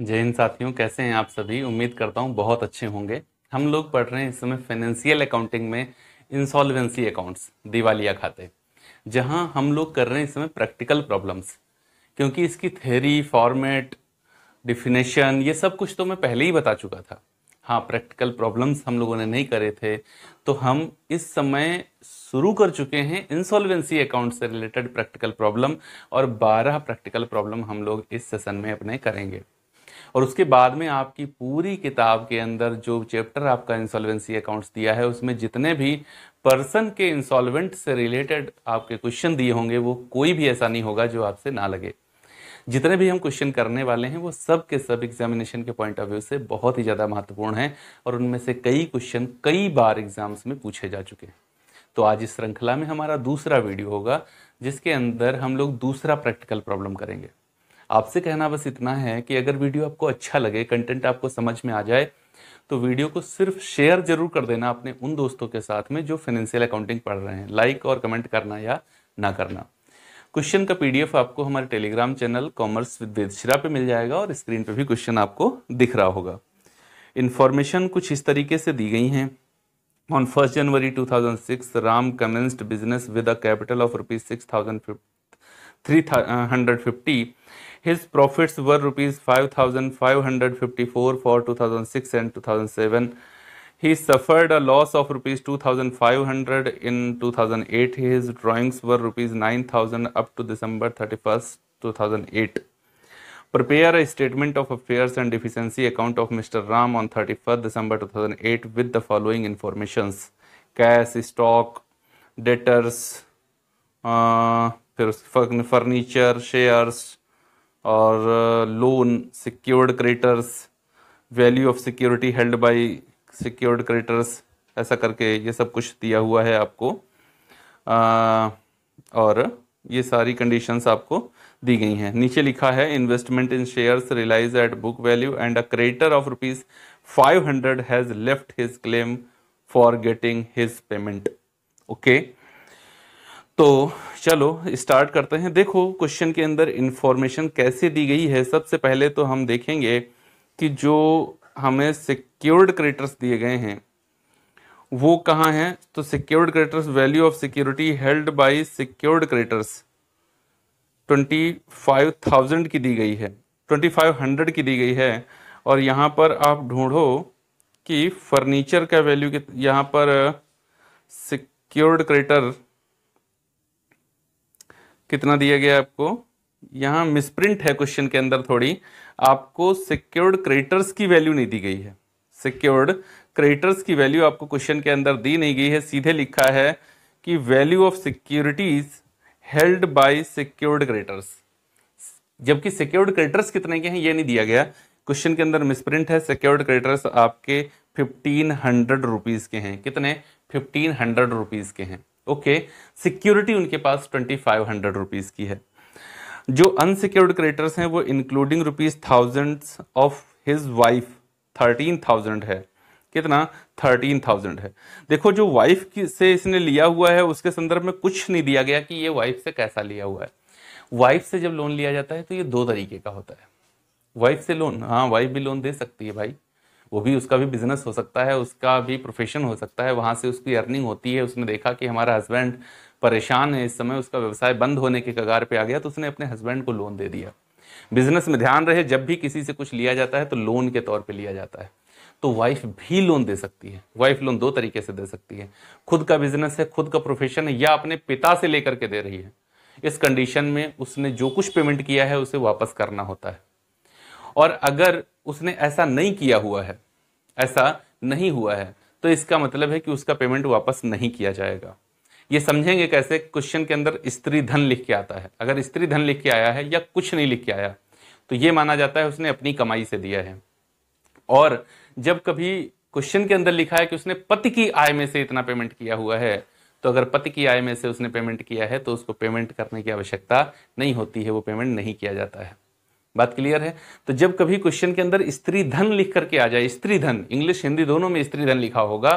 जय हिंद साथियों कैसे हैं आप सभी उम्मीद करता हूं बहुत अच्छे होंगे हम लोग पढ़ रहे हैं इस समय फाइनेंशियल अकाउंटिंग में इंसॉल्वेंसी अकाउंट्स दिवालिया खाते जहां हम लोग कर रहे हैं इस समय प्रैक्टिकल प्रॉब्लम्स क्योंकि इसकी थेरी फॉर्मेट डिफिनेशन ये सब कुछ तो मैं पहले ही बता चुका था हाँ प्रैक्टिकल प्रॉब्लम्स हम लोगों ने नहीं करे थे तो हम इस समय शुरू कर चुके हैं इंसॉल्वेंसी अकाउंट से रिलेटेड प्रैक्टिकल प्रॉब्लम और 12 प्रैक्टिकल प्रॉब्लम हम लोग इस सेशन में अपने करेंगे और उसके बाद में आपकी पूरी किताब के अंदर जो चैप्टर आपका इंसॉल्वेंसी अकाउंट्स दिया है उसमें जितने भी पर्सन के इंसॉल्वेंट से रिलेटेड आपके क्वेश्चन दिए होंगे वो कोई भी ऐसा नहीं होगा जो आपसे ना लगे जितने भी हम क्वेश्चन करने वाले हैं वो सब के सब एग्जामिनेशन के पॉइंट ऑफ व्यू से बहुत ही ज़्यादा महत्वपूर्ण हैं और उनमें से कई क्वेश्चन कई बार एग्जाम्स में पूछे जा चुके हैं तो आज इस श्रृंखला में हमारा दूसरा वीडियो होगा जिसके अंदर हम लोग दूसरा प्रैक्टिकल प्रॉब्लम करेंगे आपसे कहना बस इतना है कि अगर वीडियो आपको अच्छा लगे कंटेंट आपको समझ में आ जाए तो वीडियो को सिर्फ शेयर जरूर कर देना अपने उन दोस्तों के साथ में जो फाइनेंशियल अकाउंटिंग पढ़ रहे हैं लाइक और कमेंट करना या ना करना क्वेश्चन का पीडीएफ आपको हमारे Telegram channel commerce with Vedshira पे मिल जाएगा और स्क्रीन पे भी क्वेश्चन आपको दिख रहा होगा इन्फॉर्मेशन कुछ इस तरीके से दी गई हैं on first January 2006 Ram commenced business with a capital of rupees six thousand three hundred fifty His profits were rupees 5,554 for 2006 and 2007. He suffered a loss of rupees 2,500 in 2008. His drawings were rupees 9,000 up to December 31st, 2008. Prepare a statement of affairs and deficiency account of Mr. Ram on 31st December 2008 with the following informations. Cash, stock, debtors, uh, furniture, shares, और loan secured creditors value of security held by secured creditors ऐसा करके ये सब कुछ दिया हुआ है आपको आ, uh, और ये सारी कंडीशंस आपको दी गई हैं नीचे लिखा है investment in shares realise at book value and a creditor of rupees five hundred has left his claim for getting his payment okay तो चलो स्टार्ट करते हैं देखो क्वेश्चन के अंदर इंफॉर्मेशन कैसे दी गई है सबसे पहले तो हम देखेंगे कि जो हमें सिक्योर्ड क्रेडिटर्स दिए गए हैं वो कहाँ हैं तो secured creditors value of security held by secured creditors 25,000 की दी गई है 2500 की दी गई है और यहाँ पर आप ढूंढो कि फर्नीचर का वैल्यू यहाँ पर सिक्योर्ड क्रेडिटर कितना दिया गया आपको यहाँ मिसप्रिंट है क्वेश्चन के अंदर थोड़ी आपको सिक्योर्ड क्रेडिटर्स की वैल्यू नहीं दी गई है सिक्योर्ड क्रेडिटर्स की वैल्यू आपको क्वेश्चन के अंदर दी नहीं गई है सीधे लिखा है कि value of securities held by secured creditors जबकि सिक्योर्ड क्रेडिटर्स कितने के हैं ये नहीं दिया गया क्वेश्चन के अंदर मिसप्रिंट है सिक्योर्ड क्रेडिटर्स आपके फिफ्टीन हंड्रेड रुपीज़ के हैं कितने फिफ्टीन हंड्रेड रुपीज़ के हैं ओके सिक्योरिटी उनके पास ट्वेंटी फाइव हंड्रेड रुपीज़ की है जो अनसिक्योर्ड क्रेडिटर्स हैं वो including rupees thousand of his wife thirteen thousand है कितना थर्टीन थाउजेंड है देखो जो वाइफ से इसने लिया हुआ है उसके संदर्भ में कुछ नहीं दिया गया कि ये वाइफ से कैसा लिया हुआ है वाइफ से जब लोन लिया जाता है तो ये दो तरीके का होता है वाइफ से लोन हाँ वाइफ भी लोन दे सकती है भाई वो भी उसका भी बिजनेस हो सकता है उसका भी प्रोफेशन हो सकता है वहाँ से उसकी अर्निंग होती है उसने देखा कि हमारा हस्बैंड परेशान है इस समय उसका व्यवसाय बंद होने के कगार पे आ गया तो उसने अपने हस्बैंड को लोन दे दिया बिजनेस में ध्यान रहे जब भी किसी से कुछ लिया जाता है तो लोन के तौर पर लिया जाता है तो वाइफ भी लोन दे सकती है वाइफ लोन दो तरीके से दे सकती है खुद का बिजनेस है खुद का प्रोफेशन है या अपने पिता से लेकर के दे रही है इस कंडीशन में उसने जो कुछ पेमेंट किया है उसे वापस करना होता है और अगर उसने ऐसा नहीं किया हुआ है ऐसा नहीं हुआ है तो इसका मतलब है कि उसका पेमेंट वापस नहीं किया जाएगा ये समझेंगे कैसे क्वेश्चन के अंदर स्त्री धन लिख के आता है अगर स्त्री धन लिख के आया है या कुछ नहीं लिख के आया तो ये माना जाता है उसने अपनी कमाई से दिया है और जब कभी क्वेश्चन के अंदर लिखा है कि उसने पति की आय में से इतना पेमेंट किया हुआ है तो अगर पति की आय में से उसने पेमेंट किया है तो उसको पेमेंट करने की आवश्यकता नहीं होती है वो पेमेंट नहीं किया जाता है बात क्लियर है तो जब कभी क्वेश्चन के अंदर स्त्री धन लिख करके आ जाए स्त्री धन इंग्लिश हिंदी दोनों में स्त्री धन लिखा होगा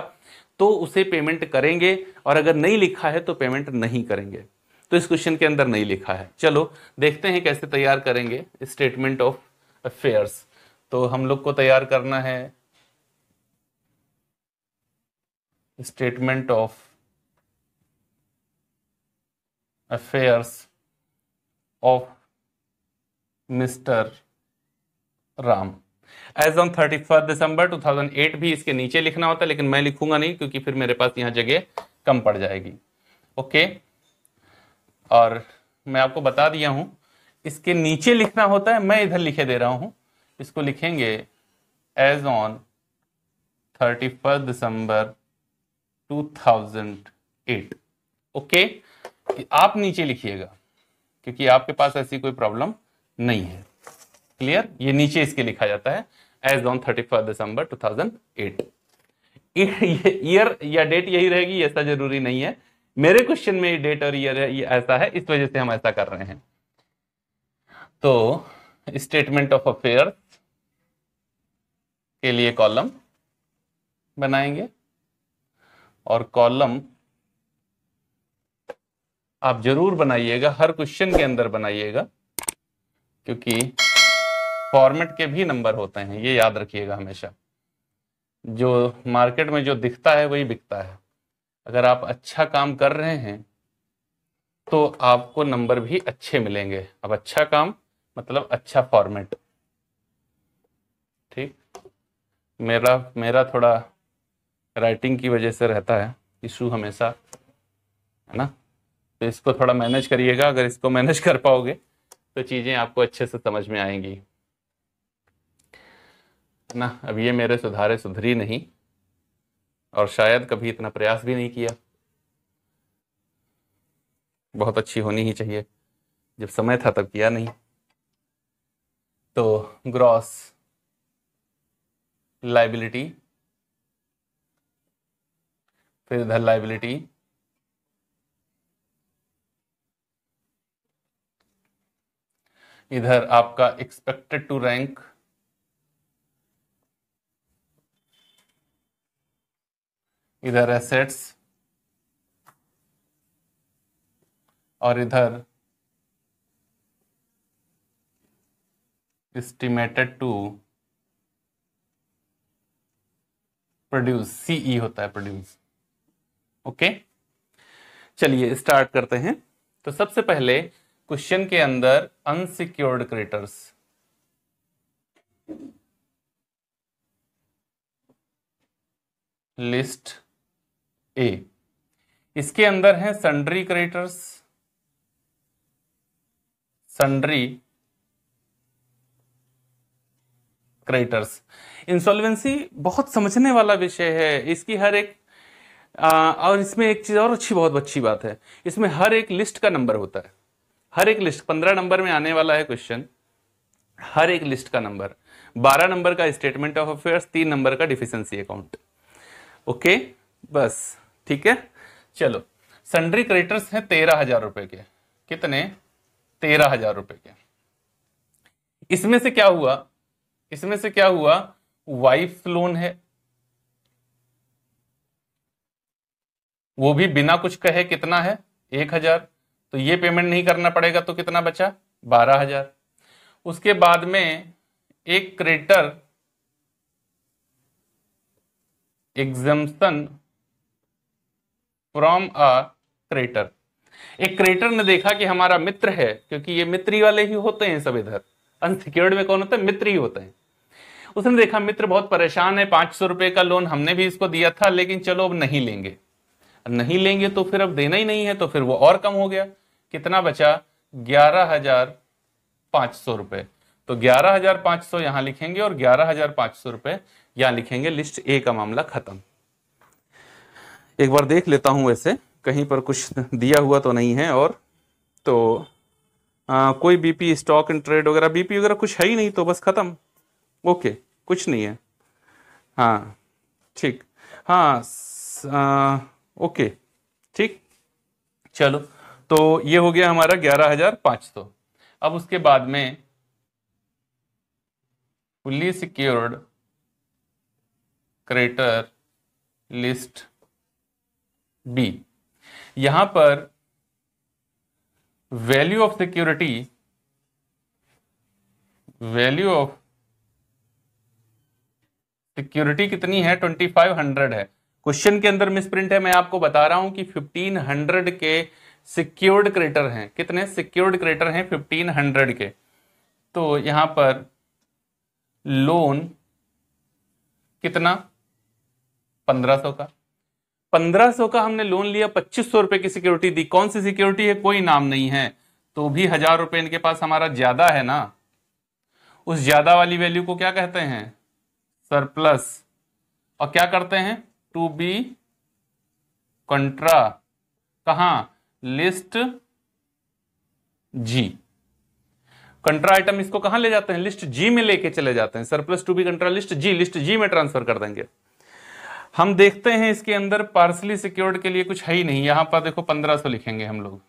तो उसे पेमेंट करेंगे और अगर नहीं लिखा है तो पेमेंट नहीं करेंगे तो इस क्वेश्चन के अंदर नहीं लिखा है चलो देखते हैं कैसे तैयार करेंगे स्टेटमेंट ऑफ अफेयर्स तो हम लोग को तैयार करना है statement of affairs of mister Ram as on thirty first December two thousand eight भी इसके नीचे लिखना होता है लेकिन मैं लिखूंगा नहीं क्योंकि फिर मेरे पास यहां जगह कम पड़ जाएगी ओके और मैं आपको बता दिया हूं इसके नीचे लिखना होता है मैं इधर लिखे दे रहा हूं इसको लिखेंगे as on thirty first December two thousand eight okay आप नीचे लिखिएगा क्योंकि आपके पास ऐसी कोई प्रॉब्लम नहीं है क्लियर ये नीचे इसके लिखा जाता है as on thirty first December two thousand eight year या डेट यही रहेगी ऐसा जरूरी नहीं है मेरे क्वेश्चन में ये डेट और ईयर ऐसा है इस वजह से हम ऐसा कर रहे हैं तो स्टेटमेंट ऑफ अफेयर के लिए कॉलम बनाएंगे और कॉलम आप जरूर बनाइएगा हर क्वेश्चन के अंदर बनाइएगा क्योंकि फॉर्मेट के भी नंबर होते हैं ये याद रखिएगा हमेशा जो मार्केट में जो दिखता है वही बिकता है अगर आप अच्छा काम कर रहे हैं तो आपको नंबर भी अच्छे मिलेंगे अब अच्छा काम मतलब अच्छा फॉर्मेट ठीक मेरा मेरा थोड़ा राइटिंग की वजह से रहता है इशू हमेशा है ना तो इसको थोड़ा मैनेज करिएगा अगर इसको मैनेज कर पाओगे तो चीज़ें आपको अच्छे से समझ में आएंगी ना अब ये मेरे सुधारे सुधरी नहीं और शायद कभी इतना प्रयास भी नहीं किया बहुत अच्छी होनी ही चाहिए जब समय था तब किया नहीं तो ग्रॉस लाइबिलिटी फिर इधर लाइबिलिटी इधर आपका एक्सपेक्टेड टू रैंक इधर एसेट्स और इधर एस्टिमेटेड टू प्रोड्यूस सीई होता है प्रोड्यूस ओके चलिए स्टार्ट करते हैं तो सबसे पहले क्वेश्चन के अंदर अनसिक्योर्ड क्रेटर्स लिस्ट ए इसके अंदर है sundry creditors sundry creditors insolvency बहुत समझने वाला विषय है इसकी हर एक आ, और इसमें एक चीज़ और अच्छी बहुत अच्छी बात है इसमें हर एक लिस्ट का नंबर होता है हर एक लिस्ट पंद्रह नंबर में आने वाला है क्वेश्चन हर एक लिस्ट का नंबर बारह नंबर का स्टेटमेंट ऑफ अफेयर्स तीन नंबर का डिफिशियंसी अकाउंट ओके बस ठीक है चलो सन्ड्री क्रेडिटर्स हैं तेरह हजार रुपए के कितने तेरह हजार रुपए के इसमें से क्या हुआ इसमें से क्या हुआ वाइफ लोन है वो भी बिना कुछ कहे कितना है एक हजार तो ये पेमेंट नहीं करना पड़ेगा तो कितना बचा बारह हजार उसके बाद में एक creditor exemption from a creditor एक क्रेटर ने देखा कि हमारा मित्र है क्योंकि ये मित्री वाले ही होते हैं सब इधर अनसिक्योर्ड में कौन होता है मित्र ही होते हैं उसने देखा मित्र बहुत परेशान है पांच सौ रुपए का लोन हमने भी इसको दिया था लेकिन चलो अब नहीं लेंगे नहीं लेंगे तो फिर अब देना ही नहीं है तो फिर वो और कम हो गया कितना बचा ग्यारह हजार पांच सौ रुपए तो ग्यारह हजार पांच सौ यहां लिखेंगे और ग्यारह हजार पांच सौ रुपए यहां लिखेंगे लिस्ट ए का मामला खत्म एक बार देख लेता हूं वैसे कहीं पर कुछ दिया हुआ तो नहीं है और तो आ, कोई बीपी स्टॉक एंड ट्रेड वगैरह बीपी वगैरह कुछ है ही नहीं तो बस ख़त्म ओके कुछ नहीं है हाँ ठीक हाँ आ, ओके ठीक चलो तो ये हो गया हमारा ग्यारह हजार पांच सौ अब उसके बाद में fully secured creditor list B यहां पर value of security value of security कितनी है ट्वेंटी फाइव हंड्रेड है क्वेश्चन के अंदर मिसप्रिंट है मैं आपको बता रहा हूं कि फिफ्टीन हंड्रेड के सिक्योर्ड क्रेटर हैं कितने सिक्योर्ड क्रेटर हैं 1500 के तो यहां पर लोन कितना 1500 का 1500 का हमने लोन लिया पच्चीस सौ रुपए की सिक्योरिटी दी कौन सी सिक्योरिटी है कोई नाम नहीं है तो भी हजार रुपए इनके पास हमारा ज्यादा है ना उस ज्यादा वाली वैल्यू को क्या कहते हैं सरप्लस और क्या करते हैं टू बी कंट्रा कहा लिस्ट जी कंट्रा आइटम इसको कहां ले जाते हैं लिस्ट जी में लेके चले जाते हैं surplus to B contra list G list G में ट्रांसफर कर देंगे हम देखते हैं इसके अंदर पार्सली सिक्योर्ड के लिए कुछ है ही नहीं यहां पर देखो पंद्रह सौ लिखेंगे हम लोग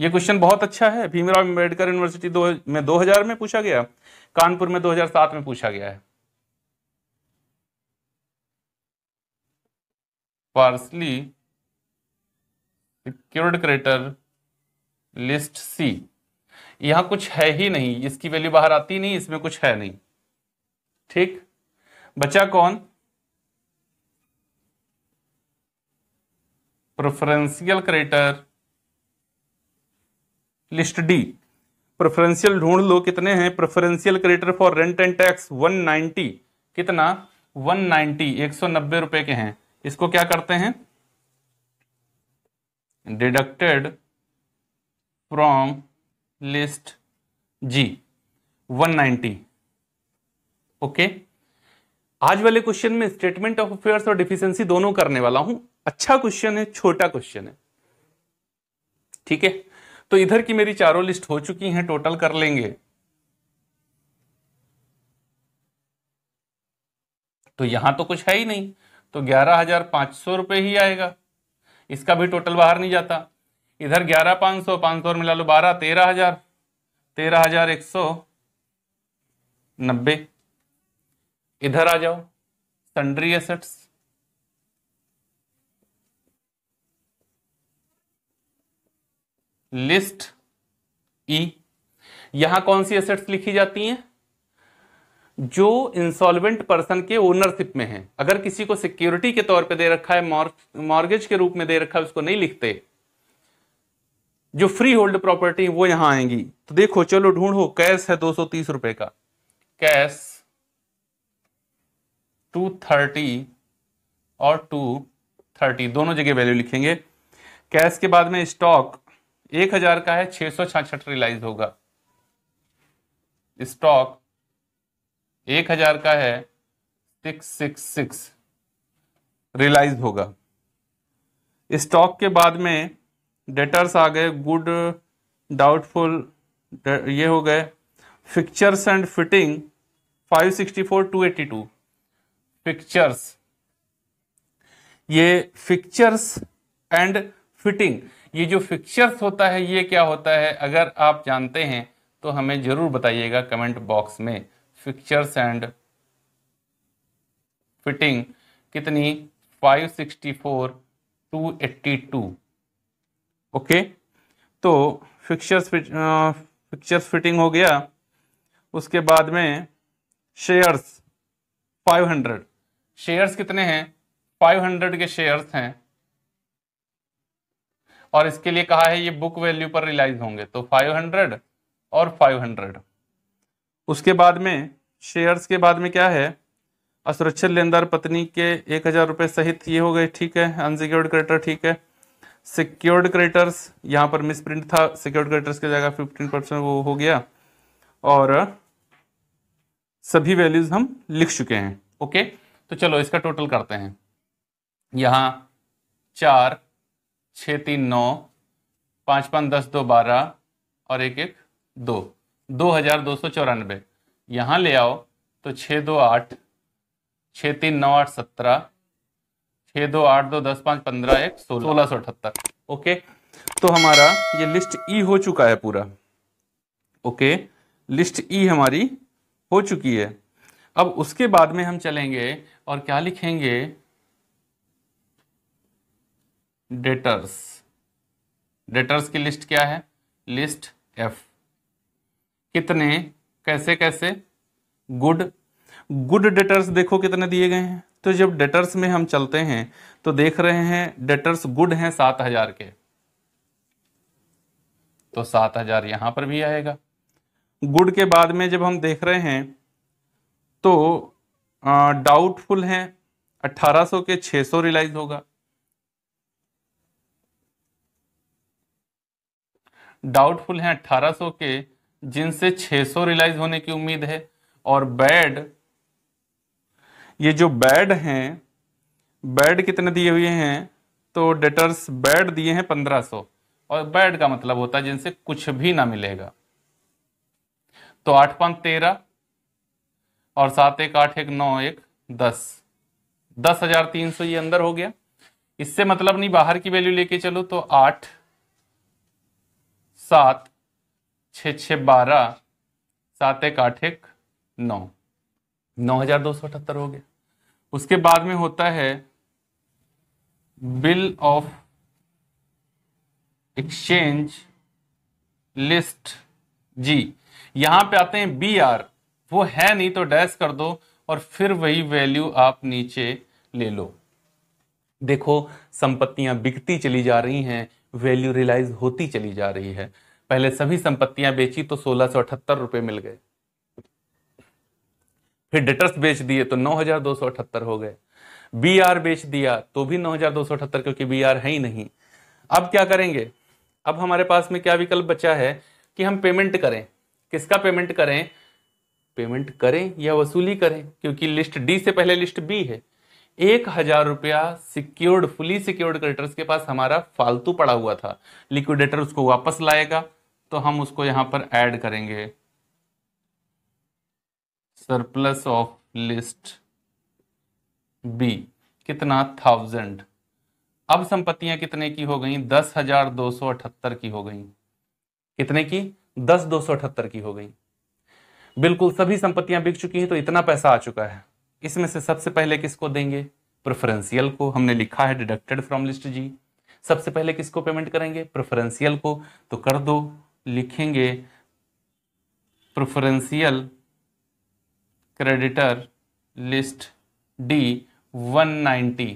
ये क्वेश्चन बहुत अच्छा है भीमराव अम्बेडकर यूनिवर्सिटी दो में 2000 में पूछा गया कानपुर में 2007 में पूछा गया है partly secured creditor list C यहां कुछ है ही नहीं इसकी वैल्यू बाहर आती नहीं इसमें कुछ है नहीं ठीक बचा कौन preferential creditor list D preferential ढूंढ लो कितने हैं preferential creditor for rent and tax 190 कितना 190 190 रुपए के हैं इसको क्या करते हैं deducted from list G 190 okay okay? आज वाले क्वेश्चन में स्टेटमेंट ऑफ अफेयर्स और डिफिशियंसी दोनों करने वाला हूं अच्छा क्वेश्चन है छोटा क्वेश्चन है ठीक है तो इधर की मेरी चारों लिस्ट हो चुकी हैं टोटल कर लेंगे तो यहां तो कुछ है ही नहीं तो ग्यारह हजार पांच सौ रुपए ही आएगा इसका भी टोटल बाहर नहीं जाता इधर ग्यारह पाँच सौ पाँच सौ और मिला लो बारह तेरह हजार तेरह हजार एक सौ नब्बे इधर आ जाओ सन्ड्री एसेट्स लिस्ट ई यहां कौन सी एसेट्स लिखी जाती हैं जो इंसॉल्वेंट पर्सन के ओनरशिप में है अगर किसी को सिक्योरिटी के तौर पे दे रखा है मॉर्गेज के रूप में दे रखा है उसको नहीं लिखते जो फ्री होल्ड प्रॉपर्टी वो यहां आएंगी तो देखो चलो ढूंढो कैश है दो सौ तीस रुपए का कैश टू थर्टी और टू थर्टी दोनों जगह वैल्यू लिखेंगे कैश के बाद में स्टॉक एक हजार का है छह सौ छियासठ रिलाइज होगा स्टॉक एक हजार का है सिक्स सिक्स सिक्स रियलाइज होगा स्टॉक के बाद में डेटर्स आ गए गुड डाउटफुल ये हो गए fixtures and fitting 564 to fixtures ये फिक्चर्स एंड फिटिंग ये जो फिक्चर्स होता है ये क्या होता है अगर आप जानते हैं तो हमें ज़रूर बताइएगा कमेंट बॉक्स में फिक्चर्स एंड फिटिंग कितनी 564 282 ओके तो फिक्चर्स फिक्चर्स फिटिंग हो गया उसके बाद में शेयर्स 500 शेयर्स कितने हैं 500 के शेयर्स हैं और इसके लिए कहा है ये बुक वैल्यू पर रिलाइज होंगे तो 500 और 500 उसके बाद में शेयर्स के बाद में क्या है असुरक्षित लेनदार पत्नी के एक हज़ार रुपये सहित ये हो गए ठीक है अनसिक्योर्ड क्रेडिटर ठीक है सिक्योर्ड क्रेडिटर्स यहाँ पर मिसप्रिंट था सिक्योर्ड क्रेडिटर्स की जगह फिफ्टीन परसेंट वो हो गया और सभी वैल्यूज़ हम लिख चुके हैं ओके तो चलो इसका टोटल करते हैं यहाँ चार छ तीन नौ पाँच पाँच दस दो बारह और एक एक दो दो हजार दो सौ चौरानबे यहाँ ले आओ तो छः दो आठ छः तीन नौ आठ सत्रह छः दो आठ दो दस पाँच पंद्रह एक सोलह सोलह सौ अठहत्तर ओके तो हमारा ये लिस्ट ई e हो चुका है पूरा ओके लिस्ट ई e हमारी हो चुकी है अब उसके बाद में हम चलेंगे और क्या लिखेंगे डेटर्स डेटर्स की लिस्ट क्या है लिस्ट एफ कितने कैसे कैसे गुड गुड डेटर्स देखो कितने दिए गए हैं तो जब डेटर्स में हम चलते हैं तो देख रहे हैं डेटर्स गुड हैं सात हजार के तो सात हजार यहां पर भी आएगा गुड के बाद में जब हम देख रहे हैं तो डाउटफुल हैं सौ के सौ रिलाइज होगा डाउटफुल हैं सौ के जिनसे 600 रिलाइज होने की उम्मीद है और बैड ये जो बैड हैं बैड कितने दिए हुए हैं तो डेटर्स बैड दिए हैं 1500 और बैड का मतलब होता है जिनसे कुछ भी ना मिलेगा तो आठ पांच तेरह और सात एक आठ एक नौ एक दस दस हजार तीन सौ ये अंदर हो गया इससे मतलब नहीं बाहर की वैल्यू लेके चलो तो आठ सात छ छ बारह सात एक आठ एक नौ नौ हजार दो सौ अठहत्तर हो गया उसके बाद में होता है bill of exchange list G यहां पे आते हैं बी आर वो है नहीं तो डैश कर दो और फिर वही वैल्यू आप नीचे ले लो देखो संपत्तियां बिकती चली जा रही हैं वैल्यू रियलाइज होती चली जा रही है पहले सभी संपत्तियां बेची तो सोलह सौ अठहत्तर मिल गए फिर डेटर्स बेच दिए तो नौ हजार दो सौ अठहत्तर हो गए बी आर बेच दिया तो भी नौ हजार दो क्योंकि बी आर है ही नहीं अब क्या करेंगे अब हमारे पास में क्या विकल्प बचा है कि हम पेमेंट करें किसका पेमेंट करें पेमेंट करें या वसूली करें क्योंकि लिस्ट डी से पहले लिस्ट बी है एक हजार रुपया सिक्योर्ड फुली सिक्योर्ड क्रेडिटर्स के पास हमारा फालतू पड़ा हुआ था लिक्विडेटर उसको वापस लाएगा तो हम उसको यहां पर ऐड करेंगे सरप्लस ऑफ लिस्ट बी कितना थाउजेंड अब संपत्तियां कितने की हो गई दस हजार दो सौ अठहत्तर की हो गई कितने की दस दो सौ अठहत्तर की हो गई बिल्कुल सभी संपत्तियां बिक चुकी हैं तो इतना पैसा आ चुका है इसमें से सबसे पहले किसको देंगे प्रेफरेंशियल को हमने लिखा है डिडक्टेड फ्रॉम लिस्ट जी सबसे पहले किसको पेमेंट करेंगे प्रेफरेंशियल को तो कर दो लिखेंगे प्रेफरेंशियल क्रेडिटर लिस्ट डी 190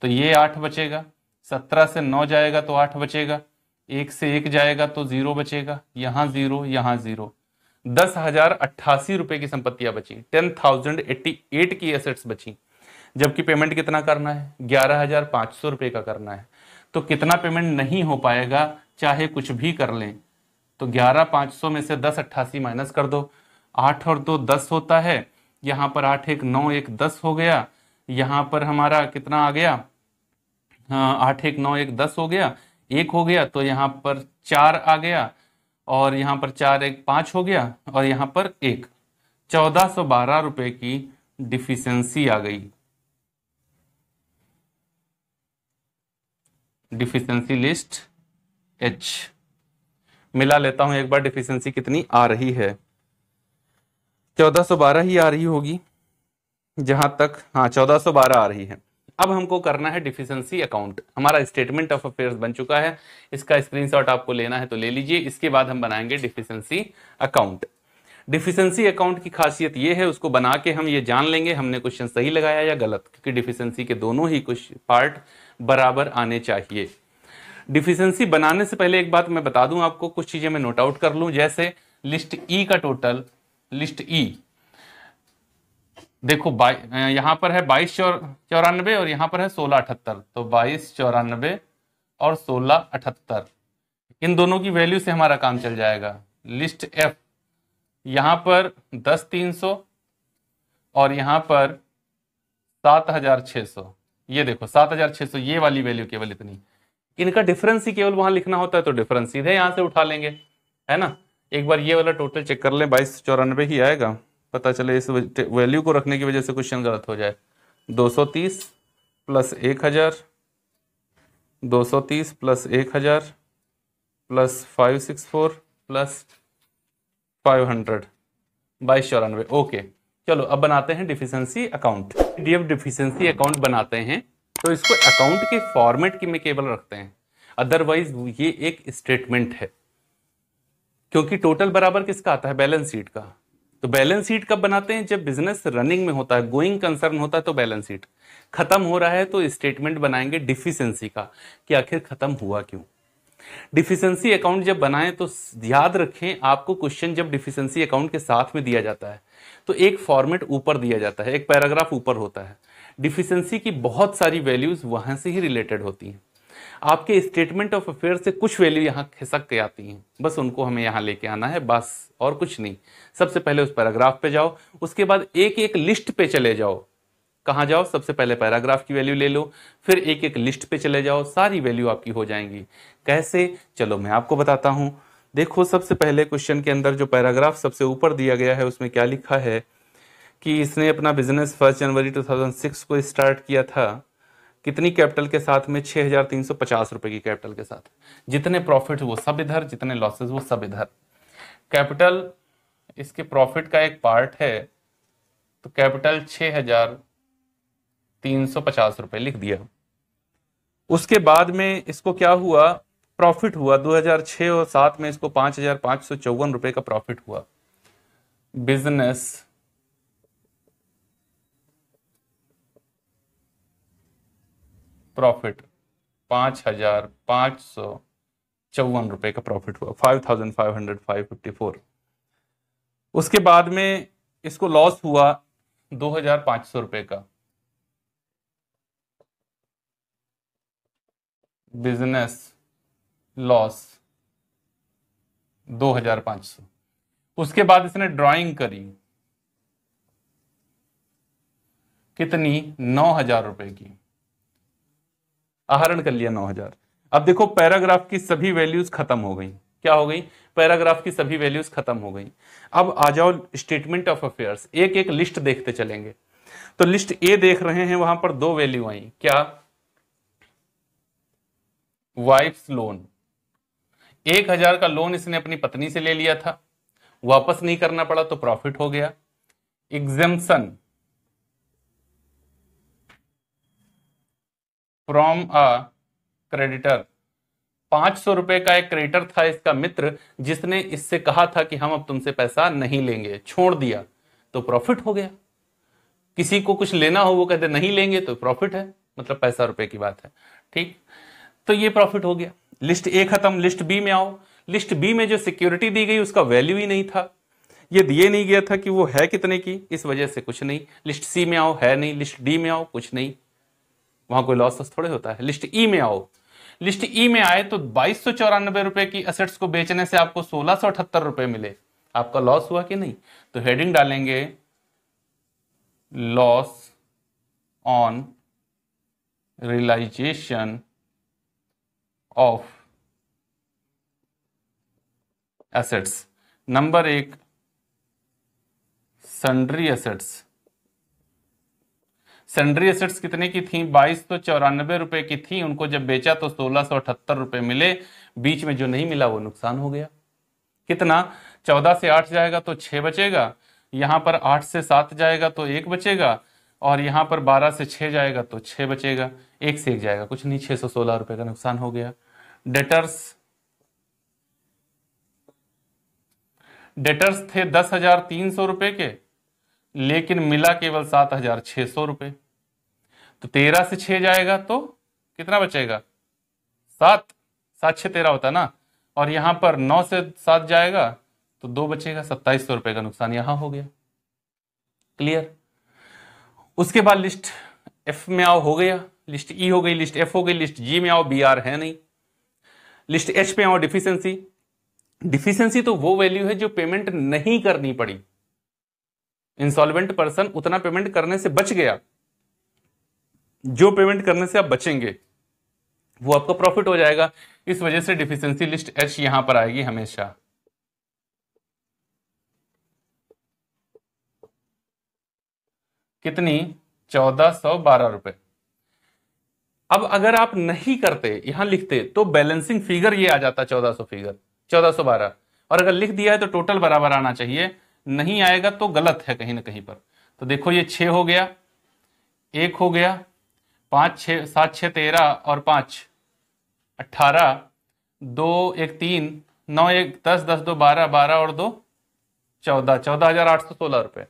तो ये आठ बचेगा सत्रह से नौ जाएगा तो आठ बचेगा एक से एक जाएगा तो जीरो बचेगा यहां जीरो यहां जीरो दस हजार अट्ठासी रुपए की संपत्तियां बची टेन थाउजेंड एट्टी एट की एसेट्स बची जबकि पेमेंट कितना करना है ग्यारह हजार पांच सौ रुपए का करना है तो कितना पेमेंट नहीं हो पाएगा चाहे कुछ भी कर लें तो ग्यारह पाँच सौ में से दस अट्ठासी माइनस कर दो आठ और दो दस होता है यहाँ पर आठ एक नौ एक दस हो गया यहाँ पर हमारा कितना आ गया हाँ, आठ एक नौ एक दस हो गया एक हो गया तो यहाँ पर चार आ गया और यहाँ पर चार एक पाँच हो गया और यहाँ पर एक चौदह सौ बारह रुपये की डिफिशेंसी आ गई डिफिशेंसी लिस्ट एच मिला लेता हूं एक बार डिफिशियंसी कितनी आ रही है 1412 ही आ रही होगी जहां तक हाँ 1412 आ रही है अब हमको करना है डिफिशियंसी अकाउंट हमारा स्टेटमेंट ऑफ अफेयर्स बन चुका है इसका स्क्रीनशॉट आपको लेना है तो ले लीजिए इसके बाद हम बनाएंगे डिफिशियंसी अकाउंट डिफिशियंसी अकाउंट की खासियत ये है उसको बना के हम ये जान लेंगे हमने क्वेश्चन सही लगाया या गलत क्योंकि डिफिशियंसी के दोनों ही कुछ पार्ट बराबर आने चाहिए डिफिशियंसी बनाने से पहले एक बात मैं बता दूं आपको कुछ चीज़ें मैं नोट आउट कर लूं जैसे लिस्ट ई e का टोटल लिस्ट ई देखो बाई यहां पर है बाईस चौरानबे और यहां पर है सोलह अठहत्तर तो बाईस चौरानबे और सोलह अठहत्तर इन दोनों की वैल्यू से हमारा काम चल जाएगा लिस्ट एफ यहां पर दस तीन सौ और यहां पर सात हजार छह सौ ये देखो सात हजार छह सौ ये वाली वैल्यू केवल इतनी इनका डिफरेंस ही केवल वहां लिखना होता है तो डिफरेंस सीधे यहां से उठा लेंगे है ना एक बार ये वाला टोटल चेक कर ले बाईस चौरानवे ही आएगा पता चले इस वैल्यू को रखने की वजह से क्वेश्चन गलत हो जाए 230 प्लस एक हजार दो तीस प्लस एक हजार plus five six four plus five hundred बाईस चौरानवे ओके चलो अब बनाते हैं deficiency account DF deficiency account बनाते हैं तो इसको अकाउंट के फॉर्मेट की में केवल रखते हैं अदरवाइज ये एक स्टेटमेंट है क्योंकि टोटल बराबर किसका आता है बैलेंस शीट का तो बैलेंस शीट कब बनाते हैं जब बिजनेस रनिंग में होता है गोइंग कंसर्न होता है तो बैलेंस शीट खत्म हो रहा है तो स्टेटमेंट बनाएंगे डिफिशियंसी का कि आखिर खत्म हुआ क्यों डिफिशियंसी अकाउंट जब बनाए तो याद रखें आपको क्वेश्चन जब डिफिशियंसी अकाउंट के साथ में दिया जाता है तो एक फॉर्मेट ऊपर दिया जाता है एक पैराग्राफ ऊपर होता है डिफिशेंसी की बहुत सारी वैल्यूज़ वहां से ही रिलेटेड होती हैं आपके स्टेटमेंट ऑफ अफेयर से कुछ वैल्यू यहाँ खिसक के आती हैं बस उनको हमें यहाँ लेके आना है बस और कुछ नहीं सबसे पहले उस पैराग्राफ पे जाओ उसके बाद एक एक लिस्ट पे चले जाओ कहाँ जाओ सबसे पहले पैराग्राफ की वैल्यू ले लो फिर एक एक लिस्ट पे चले जाओ सारी वैल्यू आपकी हो जाएंगी कैसे चलो मैं आपको बताता हूँ देखो सबसे पहले क्वेश्चन के अंदर जो पैराग्राफ सबसे ऊपर दिया गया है उसमें क्या लिखा है कि इसने अपना बिजनेस फर्स्ट जनवरी 2006 को स्टार्ट किया था कितनी कैपिटल के साथ में छः हजार तीन सौ पचास की कैपिटल के साथ जितने प्रॉफिट वो सब इधर जितने लॉसेस वो सब इधर कैपिटल इसके प्रॉफिट का एक पार्ट है तो कैपिटल छह हजार तीन सौ पचास तो लिख दिया उसके बाद में इसको क्या हुआ प्रॉफिट हुआ 2006 और सात में इसको पांच हजार सौ चौवन का प्रॉफिट हुआ बिजनेस प्रॉफिट पाँच हजार पाँच सौ चौवन रुपये का प्रॉफिट हुआ five thousand five hundred five fifty four उसके बाद में इसको लॉस हुआ दो हजार पाँच सौ रुपये का बिजनेस लॉस दो हजार पाँच सौ उसके बाद इसने ड्राइंग करी कितनी नौ हजार रुपए की आहरण कर लिया 9000 अब देखो पैराग्राफ की सभी वैल्यूज खत्म हो गई क्या हो गई पैराग्राफ की सभी वैल्यूज खत्म हो गई अब आ जाओ स्टेटमेंट ऑफ अफेयर्स एक एक लिस्ट देखते चलेंगे तो लिस्ट ए देख रहे हैं वहां पर दो वैल्यू आई क्या वाइफ्स लोन एक हजार का लोन इसने अपनी पत्नी से ले लिया था वापस नहीं करना पड़ा तो प्रॉफिट हो गया एग्जेम्पन फ्रॉम अ क्रेडिटर पांच सौ रुपए का एक क्रेडिटर था इसका मित्र जिसने इससे कहा था कि हम अब तुमसे पैसा नहीं लेंगे छोड़ दिया तो प्रॉफिट हो गया किसी को कुछ लेना हो वो कहते नहीं लेंगे तो प्रॉफिट है मतलब पैसा रुपए की बात है ठीक तो ये प्रॉफिट हो गया लिस्ट ए खत्म लिस्ट बी में आओ लिस्ट बी में जो सिक्योरिटी दी गई उसका वैल्यू ही नहीं था ये दिए नहीं गया था कि वो है कितने की इस वजह से कुछ नहीं लिस्ट सी में आओ है नहीं लिस्ट डी में आओ कुछ नहीं वहां कोई लॉस थोड़े होता है लिस्ट ई e में आओ लिस्ट ई e में आए तो बाईस सौ चौरानबे रुपए की असेट्स को बेचने से आपको सोलह सौ अठहत्तर रुपए मिले आपका लॉस हुआ कि नहीं तो हेडिंग डालेंगे loss on realisation of assets नंबर एक सन्ड्री एसेट्स सन्ड्री एसेट्स कितने की थी बाईस तो चौरानबे रुपए की थी उनको जब बेचा तो सोलह सौ अठहत्तर रुपए मिले बीच में जो नहीं मिला वो नुकसान हो गया कितना चौदह से आठ जाएगा तो छह बचेगा यहां पर आठ से सात जाएगा तो एक बचेगा और यहाँ पर बारह से छह जाएगा तो छह बचेगा एक से एक जाएगा कुछ नहीं छह सौ सोलह रुपए का नुकसान हो गया डेटर्स डेटर्स थे दस हजार तीन सौ रुपए के लेकिन मिला केवल सात हजार छह सौ रुपए तो तेरह से छह जाएगा तो कितना बचेगा सात सात छह तेरह होता ना और यहां पर नौ से सात जाएगा तो दो बचेगा सत्ताईस सौ रुपए का नुकसान यहां हो गया क्लियर उसके बाद लिस्ट एफ में आओ हो गया लिस्ट ई e हो गई लिस्ट एफ हो गई लिस्ट जी में आओ बी आर है नहीं लिस्ट एच में आओ डिफिशियंसी डिफिशियंसी तो वो वैल्यू है जो पेमेंट नहीं करनी पड़ी इंसॉल्वेंट पर्सन उतना पेमेंट करने से बच गया जो पेमेंट करने से आप बचेंगे वो आपका प्रॉफिट हो जाएगा इस वजह से डिफिशियंसी लिस्ट एच यहां पर आएगी हमेशा कितनी चौदह सौ बारह रुपए अब अगर आप नहीं करते यहां लिखते तो बैलेंसिंग फिगर ये आ जाता चौदह सौ फिगर चौदह सौ बारह और अगर लिख दिया है तो टोटल बराबर आना चाहिए नहीं आएगा तो गलत है कहीं ना कहीं पर तो देखो ये छ हो गया एक हो गया पांच छ सात छ तेरह और पांच अट्ठारह दो एक तीन नौ एक दस दस दो बारह बारह और दो चौदह चौदह हजार आठ सौ सोलह रुपये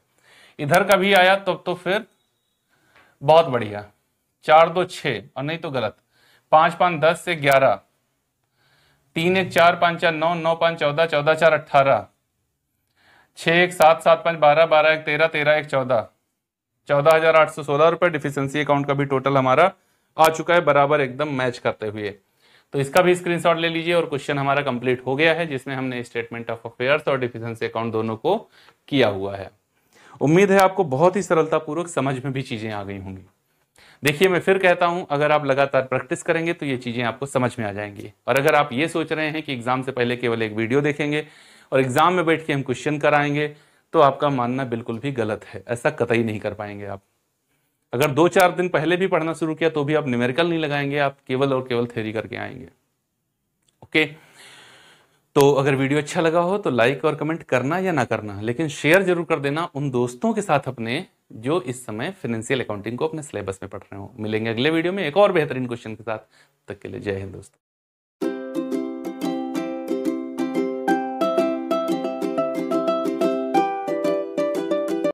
इधर का भी आया तब तो, तो फिर बहुत बढ़िया चार दो छ और नहीं तो गलत पांच पाँच दस से ग्यारह तीन एक चार पाँच चार नौ नौ पाँच चौदह चौदह चार अट्ठारह छः एक सात सात पाँच बारह बारह एक तेरह तेरह एक चौदह चौदह हज़ार आठ सौ सोलह रुपये डिफिशेंसी अकाउंट का भी टोटल हमारा आ चुका है बराबर एकदम मैच करते हुए तो इसका भी स्क्रीनशॉट ले लीजिए और क्वेश्चन हमारा कंप्लीट हो गया है जिसमें हमने स्टेटमेंट ऑफ अफेयर्स और डिफिशेंसी अकाउंट दोनों को किया हुआ है उम्मीद है आपको बहुत ही सरलतापूर्वक समझ में भी चीज़ें आ गई होंगी देखिए मैं फिर कहता हूं अगर आप लगातार प्रैक्टिस करेंगे तो ये चीज़ें आपको समझ में आ जाएंगी और अगर आप ये सोच रहे हैं कि एग्ज़ाम से पहले केवल एक वीडियो देखेंगे और एग्ज़ाम में बैठ के हम क्वेश्चन कराएंगे तो आपका मानना बिल्कुल भी गलत है ऐसा कतई नहीं कर पाएंगे आप अगर दो चार दिन पहले भी पढ़ना शुरू किया तो भी आप न्यूमेरिकल नहीं लगाएंगे आप केवल और केवल थ्योरी करके आएंगे ओके तो अगर वीडियो अच्छा लगा हो तो लाइक और कमेंट करना या ना करना लेकिन शेयर जरूर कर देना उन दोस्तों के साथ अपने जो इस समय फाइनेंशियल अकाउंटिंग को अपने सिलेबस में पढ़ रहे हो मिलेंगे अगले वीडियो में एक और बेहतरीन क्वेश्चन के साथ तक के लिए जय हिंद दोस्तों